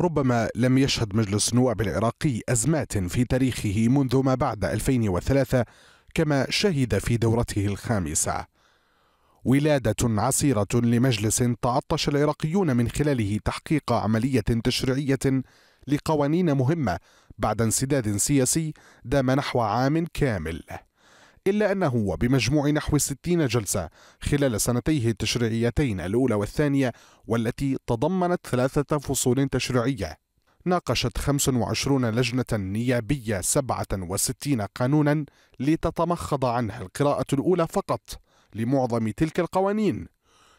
ربما لم يشهد مجلس النواب العراقي أزمات في تاريخه منذ ما بعد 2003 كما شهد في دورته الخامسة ولادة عسيرة لمجلس تعطش العراقيون من خلاله تحقيق عملية تشريعية لقوانين مهمة بعد انسداد سياسي دام نحو عام كامل إلا أنه بمجموع نحو 60 جلسة خلال سنتيه التشريعيتين الأولى والثانية والتي تضمنت ثلاثة فصول تشريعية ناقشت 25 لجنة نيابية 67 قانونا لتتمخض عنها القراءة الأولى فقط لمعظم تلك القوانين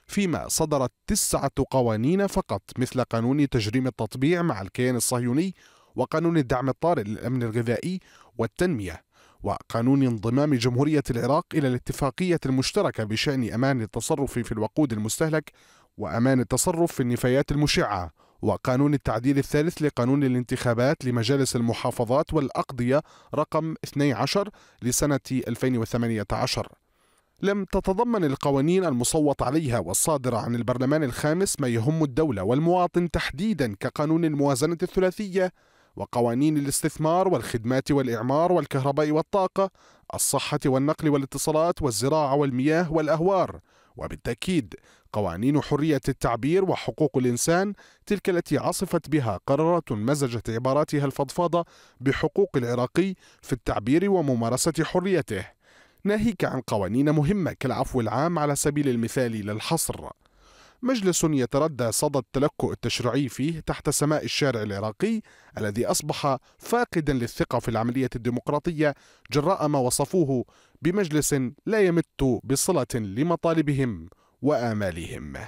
فيما صدرت تسعة قوانين فقط مثل قانون تجريم التطبيع مع الكيان الصهيوني وقانون الدعم الطارئ للأمن الغذائي والتنمية وقانون انضمام جمهورية العراق إلى الاتفاقية المشتركة بشأن أمان التصرف في الوقود المستهلك وأمان التصرف في النفايات المشعة وقانون التعديل الثالث لقانون الانتخابات لمجالس المحافظات والأقضية رقم 12 لسنة 2018 لم تتضمن القوانين المصوت عليها والصادرة عن البرلمان الخامس ما يهم الدولة والمواطن تحديدا كقانون الموازنة الثلاثية وقوانين الاستثمار والخدمات والإعمار والكهرباء والطاقة، الصحة والنقل والاتصالات والزراعة والمياه والأهوار، وبالتأكيد قوانين حرية التعبير وحقوق الإنسان تلك التي عصفت بها قرارات مزجت عباراتها الفضفاضة بحقوق العراقي في التعبير وممارسة حريته، ناهيك عن قوانين مهمة كالعفو العام على سبيل المثال للحصر مجلس يتردى صدى التلكؤ التشريعي فيه تحت سماء الشارع العراقي الذي أصبح فاقدا للثقة في العملية الديمقراطية جراء ما وصفوه بمجلس لا يمت بصلة لمطالبهم وآمالهم